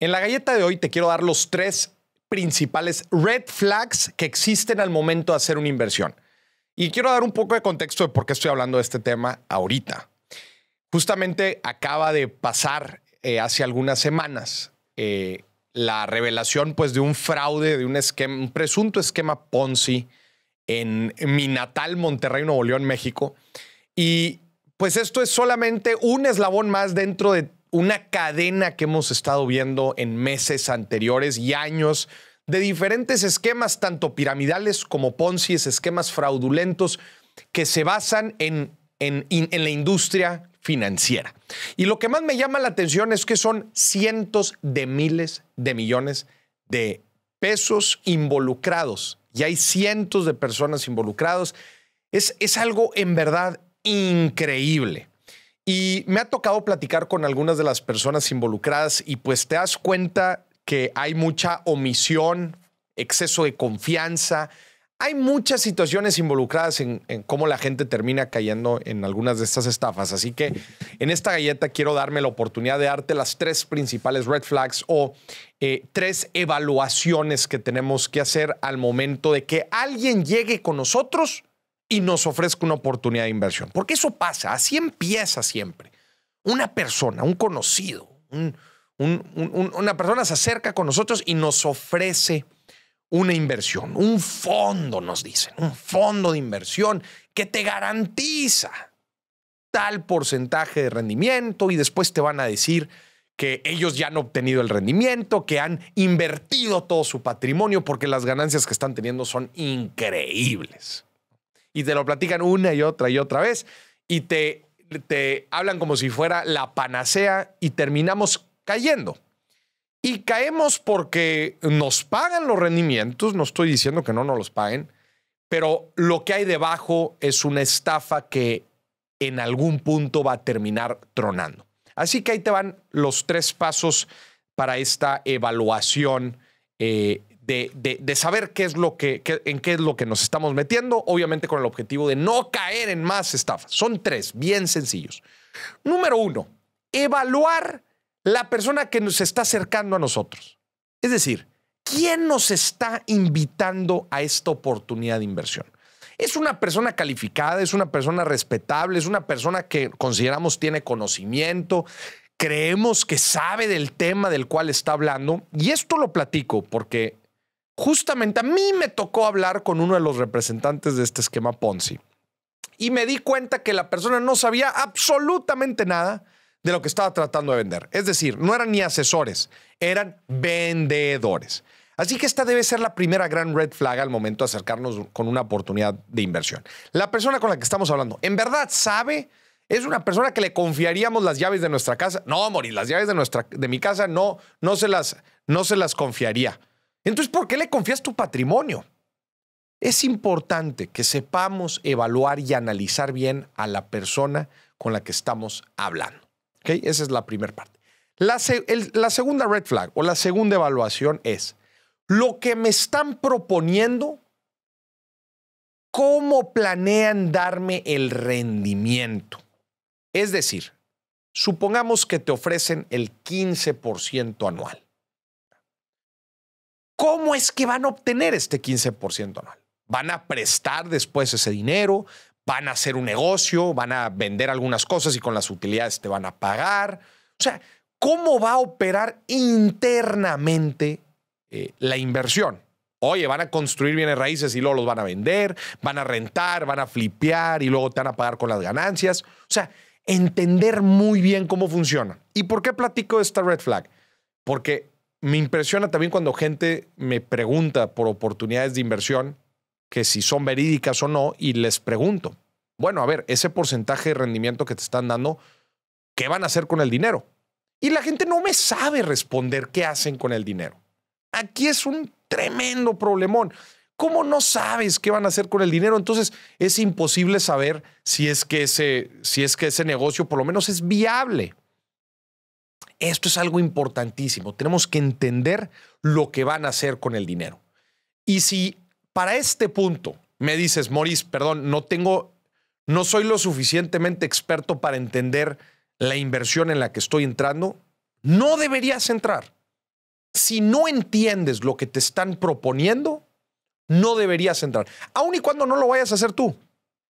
En la galleta de hoy te quiero dar los tres principales red flags que existen al momento de hacer una inversión. Y quiero dar un poco de contexto de por qué estoy hablando de este tema ahorita. Justamente acaba de pasar eh, hace algunas semanas eh, la revelación pues, de un fraude, de un, esquema, un presunto esquema Ponzi en mi natal Monterrey, Nuevo León, México. Y pues esto es solamente un eslabón más dentro de una cadena que hemos estado viendo en meses anteriores y años de diferentes esquemas, tanto piramidales como Ponzi, esquemas fraudulentos que se basan en, la industria financiera. Y lo que más me llama la atención es que son cientos de miles de millones de pesos involucrados y hay cientos de personas involucradas. es algo en verdad increíble. Y me ha tocado platicar con algunas de las personas involucradas y pues te das cuenta que hay mucha omisión, exceso de confianza. Hay muchas situaciones involucradas en, cómo la gente termina cayendo en algunas de estas estafas. Así que en esta galleta quiero darme la oportunidad de darte las tres principales red flags o eh, tres evaluaciones que tenemos que hacer al momento de que alguien llegue con nosotros y nos ofrezca una oportunidad de inversión. Porque eso pasa, así empieza siempre. Una persona, un conocido, una persona se acerca con nosotros y nos ofrece una inversión, un fondo, nos dicen, un fondo de inversión que te garantiza tal porcentaje de rendimiento y después te van a decir que ellos ya han obtenido el rendimiento, que han invertido todo su patrimonio porque las ganancias que están teniendo son increíbles y te lo platican una y otra y otra vez y te, te hablan como si fuera la panacea y terminamos cayendo. Y caemos porque nos pagan los rendimientos, no estoy diciendo que no nos los paguen, pero lo que hay debajo es una estafa que en algún punto va a terminar tronando. Así que ahí te van los tres pasos para esta evaluación eh, de, saber qué es lo que, en qué es lo que nos estamos metiendo, obviamente con el objetivo de no caer en más estafas. Son tres, bien sencillos. Número uno, evaluar la persona que nos está acercando a nosotros. Es decir, ¿quién nos está invitando a esta oportunidad de inversión? Es una persona calificada, es una persona respetable, es una persona que consideramos tiene conocimiento, creemos que sabe del tema del cual está hablando. Y esto lo platico porque justamente a mí me tocó hablar con uno de los representantes de este esquema Ponzi y me di cuenta que la persona no sabía absolutamente nada de lo que estaba tratando de vender. Es decir, no eran ni asesores, eran vendedores. Así que esta debe ser la primera gran red flag al momento de acercarnos con una oportunidad de inversión. La persona con la que estamos hablando, ¿en verdad sabe? ¿Es una persona que le confiaríamos las llaves de nuestra casa? No, Mori, las llaves de, nuestra, de mi casa no, no, se las, no se las confiaría. Entonces, ¿por qué le confías tu patrimonio? Es importante que sepamos evaluar y analizar bien a la persona con la que estamos hablando. Esa es la primera parte. la segunda red flag o la segunda evaluación es, lo que me están proponiendo, ¿cómo planean darme el rendimiento? Es decir, supongamos que te ofrecen el 15% anual. ¿Cómo es que van a obtener este 15% anual? ¿Van a prestar después ese dinero? ¿Van a hacer un negocio? ¿Van a vender algunas cosas y con las utilidades te van a pagar? O sea, ¿cómo va a operar internamente eh, la inversión? Oye, van a construir bienes raíces y luego los van a vender, van a rentar, van a flipear y luego te van a pagar con las ganancias. O sea, entender muy bien cómo funciona. ¿Y por qué platico esta red flag? Porque me impresiona también cuando gente me pregunta por oportunidades de inversión, que si son verídicas o no, y les pregunto, bueno, a ver, ese porcentaje de rendimiento que te están dando, ¿qué van a hacer con el dinero? Y la gente no me sabe responder qué hacen con el dinero. Aquí es un tremendo problemón. ¿Cómo no sabes qué van a hacer con el dinero? Entonces es imposible saber si es que ese, si es que ese negocio por lo menos es viable. Esto es algo importantísimo. Tenemos que entender lo que van a hacer con el dinero. Y si para este punto me dices, Maurice, perdón, no tengo, no soy lo suficientemente experto para entender la inversión en la que estoy entrando, no deberías entrar. Si no entiendes lo que te están proponiendo, no deberías entrar, Aún y cuando no lo vayas a hacer tú.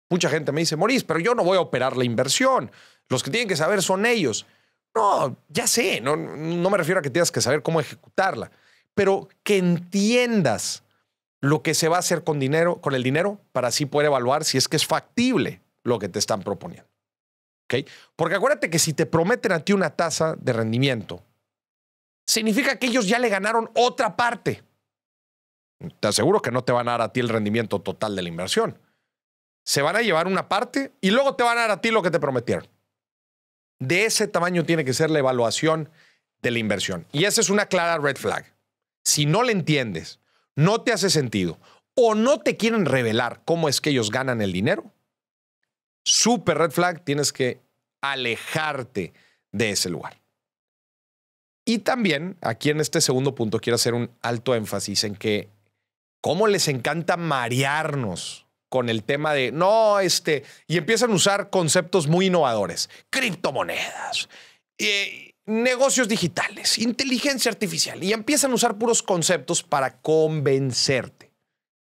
Mucha gente me dice, Maurice, pero yo no voy a operar la inversión. Los que tienen que saber son ellos. No, ya sé, no, me refiero a que tengas que saber cómo ejecutarla, pero que entiendas lo que se va a hacer con dinero, con el dinero, para así poder evaluar si es que es factible lo que te están proponiendo. Porque acuérdate que si te prometen a ti una tasa de rendimiento, significa que ellos ya le ganaron otra parte. Te aseguro que no te van a dar a ti el rendimiento total de la inversión. Se van a llevar una parte y luego te van a dar a ti lo que te prometieron. De ese tamaño tiene que ser la evaluación de la inversión. Y esa es una clara red flag. Si no la entiendes, no te hace sentido o no te quieren revelar cómo es que ellos ganan el dinero, super red flag, tienes que alejarte de ese lugar. Y también aquí en este segundo punto quiero hacer un alto énfasis en que cómo les encanta marearnos con el tema de, no, este, y empiezan a usar conceptos muy innovadores, criptomonedas, eh, negocios digitales, inteligencia artificial, y empiezan a usar puros conceptos para convencerte.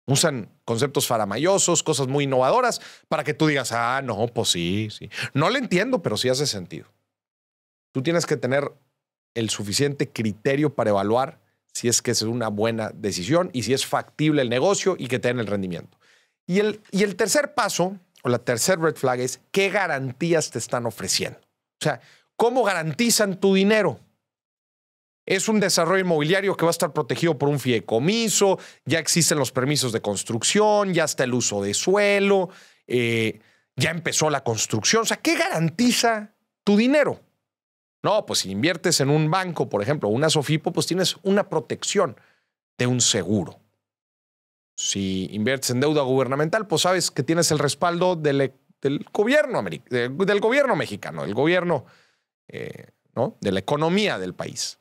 Usan conceptos faramayosos, cosas muy innovadoras, para que tú digas, ah, no, pues sí, sí. No lo entiendo, pero sí hace sentido. Tú tienes que tener el suficiente criterio para evaluar si es que es una buena decisión y si es factible el negocio y que te el rendimiento. Y el, tercer paso, o la tercer red flag, es qué garantías te están ofreciendo. O sea, ¿cómo garantizan tu dinero? Es un desarrollo inmobiliario que va a estar protegido por un fideicomiso, ya existen los permisos de construcción, ya está el uso de suelo, eh, ya empezó la construcción. O sea, ¿qué garantiza tu dinero? No, pues si inviertes en un banco, por ejemplo, una Sofipo, pues tienes una protección de un seguro. Si inviertes en deuda gubernamental, pues sabes que tienes el respaldo del, e, gobierno, mexicano, del gobierno, eh, ¿no? de la economía del país.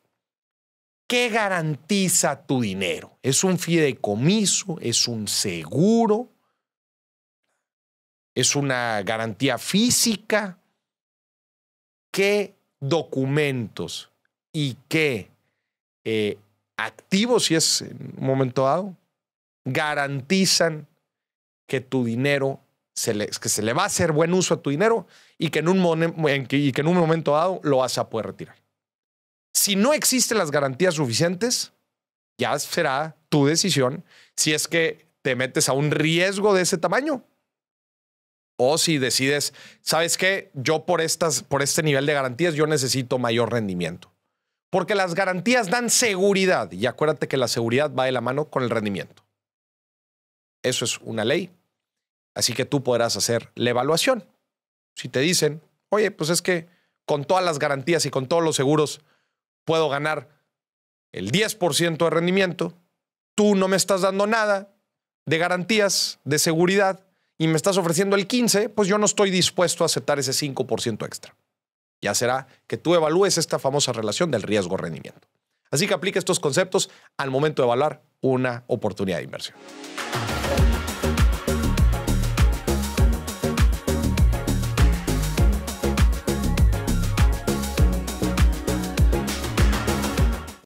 ¿Qué garantiza tu dinero? ¿Es un fideicomiso? ¿Es un seguro? ¿Es una garantía física? ¿Qué documentos y qué eh, activos, si es en un momento dado, garantizan que tu dinero se le, que se le va a hacer buen uso a tu dinero y que, en un momento dado lo vas a poder retirar. Si no existen las garantías suficientes, ya será tu decisión si es que te metes a un riesgo de ese tamaño o si decides, ¿sabes qué? Yo por, estas, por este nivel de garantías, yo necesito mayor rendimiento. Porque las garantías dan seguridad y acuérdate que la seguridad va de la mano con el rendimiento. Eso es una ley. Así que tú podrás hacer la evaluación. Si te dicen, oye, pues es que con todas las garantías y con todos los seguros puedo ganar el 10% de rendimiento, tú no me estás dando nada de garantías, de seguridad, y me estás ofreciendo el 15, pues yo no estoy dispuesto a aceptar ese 5% extra. Ya será que tú evalúes esta famosa relación del riesgo-rendimiento. Así que aplica estos conceptos al momento de evaluar una oportunidad de inversión.